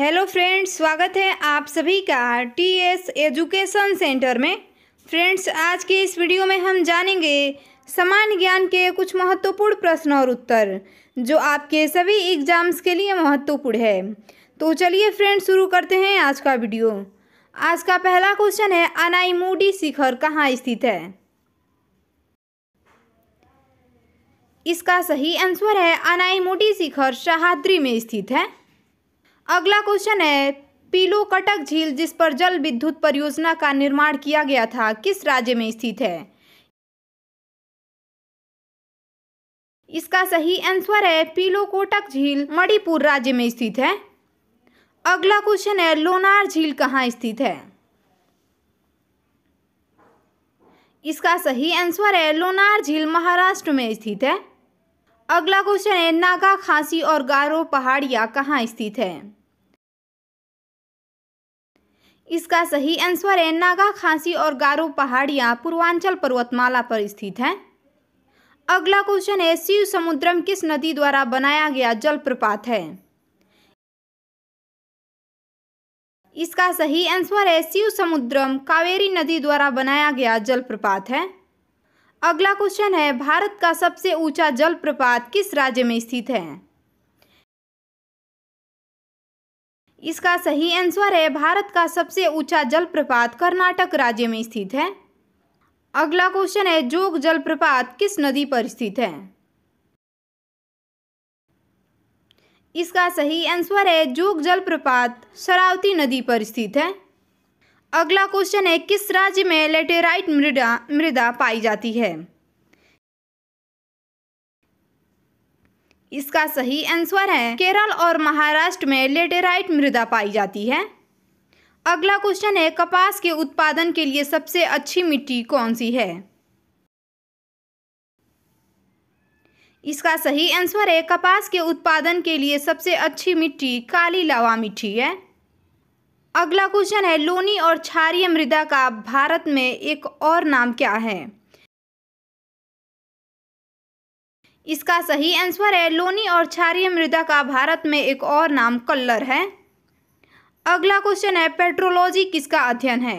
hello friends स्वागत है आप सभी का टी एस एजुकेशन सेंटर में फ्रेंड्स आज के इस वीडियो में हम जानेंगे सामान्य ज्ञान के कुछ महत्वपूर्ण प्रश्न और उत्तर जो आपके सभी एग्जाम्स के लिए महत्वपूर्ण है तो चलिए फ्रेंड्स शुरू करते हैं आज का वीडियो आज का पहला क्वेश्चन है मूडी शिखर कहाँ स्थित है इसका सही आंसर है मूडी शिखर शहाद्री में स्थित है अगला क्वेश्चन है पीलो कटक झील जिस पर जल विद्युत परियोजना का निर्माण किया गया था किस राज्य में स्थित है इसका सही आंसर है पीलो कोटक झील मणिपुर राज्य में स्थित है अगला क्वेश्चन है लोनार झील कहाँ स्थित है इसका सही आंसर है लोनार झील महाराष्ट्र में स्थित है अगला क्वेश्चन है नागा खांसी और गारो पहाड़िया कहाँ स्थित है इसका सही आंसर है नागा खांसी और गारो पहाड़ियाँ पूर्वांचल पर्वतमाला पर स्थित हैं अगला क्वेश्चन है शिव समुद्रम किस नदी द्वारा बनाया गया जलप्रपात है इसका सही आंसर है शिव समुद्रम कावेरी नदी द्वारा बनाया गया जलप्रपात है अगला क्वेश्चन है भारत का सबसे ऊंचा जलप्रपात किस राज्य में स्थित है इसका सही आंसर है भारत का सबसे ऊंचा जलप्रपात कर्नाटक राज्य में स्थित है अगला क्वेश्चन है जोग जलप्रपात किस नदी पर स्थित है इसका सही आंसर है जोग जलप्रपात शरावती नदी पर स्थित है अगला क्वेश्चन है किस राज्य में लेटेराइट मृदा मृदा पाई जाती है इसका सही आंसर है केरल और महाराष्ट्र में लेटेराइट मृदा पाई जाती है अगला क्वेश्चन है कपास के उत्पादन के लिए सबसे अच्छी मिट्टी कौन सी है इसका सही आंसर है कपास के उत्पादन के लिए सबसे अच्छी मिट्टी काली लावा मिट्टी है अगला क्वेश्चन है लोनी और क्षारीय मृदा का भारत में एक और नाम क्या है इसका सही आंसर है लोनी और क्षारीय मृदा का भारत में एक और नाम कल्लर है अगला क्वेश्चन है पेट्रोलॉजी किसका अध्ययन है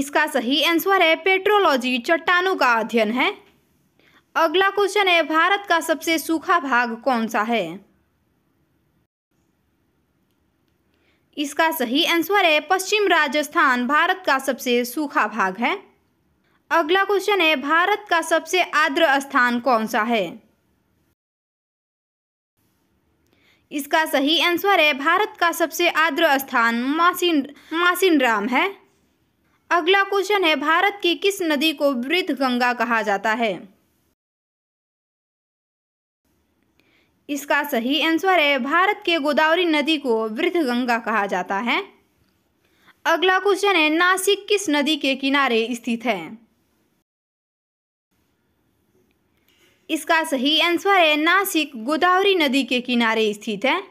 इसका सही आंसर है पेट्रोलॉजी चट्टानों का अध्ययन है अगला क्वेश्चन है भारत का सबसे सूखा भाग कौन सा है इसका सही आंसर है पश्चिम राजस्थान भारत का सबसे सूखा भाग है अगला क्वेश्चन है भारत का सबसे आर्द्र स्थान कौन सा है इसका सही आंसर है भारत का सबसे आर्द्र स्थान मासिन राम है अगला क्वेश्चन है भारत की किस नदी को वृद्ध गंगा कहा जाता है इसका सही आंसर है भारत के गोदावरी नदी को वृद्ध गंगा कहा जाता है अगला क्वेश्चन है नासिक किस नदी के किनारे स्थित है इसका सही आंसर है नासिक गोदावरी नदी के किनारे स्थित है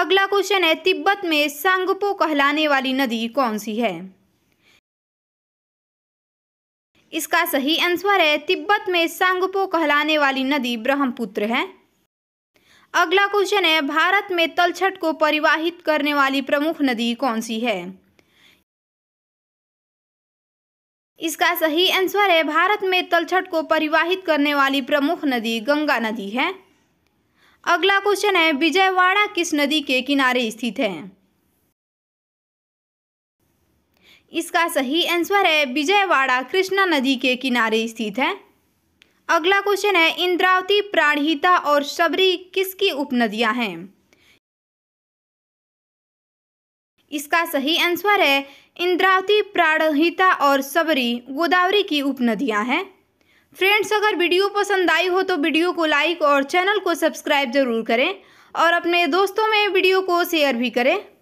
अगला क्वेश्चन है तिब्बत में सांगपो कहलाने वाली नदी कौन सी है इसका सही आंसर है तिब्बत में सांगपो कहलाने वाली नदी ब्रह्मपुत्र है अगला क्वेश्चन है भारत में तलछट को परिवाहित करने वाली प्रमुख नदी कौन सी है इसका सही आंसर है भारत में तलछट को परिवाहित करने वाली प्रमुख नदी गंगा नदी है अगला क्वेश्चन है विजयवाड़ा किस नदी के किनारे स्थित है इसका सही आंसर है विजयवाड़ा कृष्णा नदी के किनारे स्थित है अगला क्वेश्चन है इंद्रावती प्राणहिता और शबरी किसकी उपनदियां हैं इसका सही आंसर है इंद्रावती प्राणहिता और सबरी गोदावरी की उपनदियाँ हैं फ्रेंड्स अगर वीडियो पसंद आई हो तो वीडियो को लाइक और चैनल को सब्सक्राइब जरूर करें और अपने दोस्तों में वीडियो को शेयर भी करें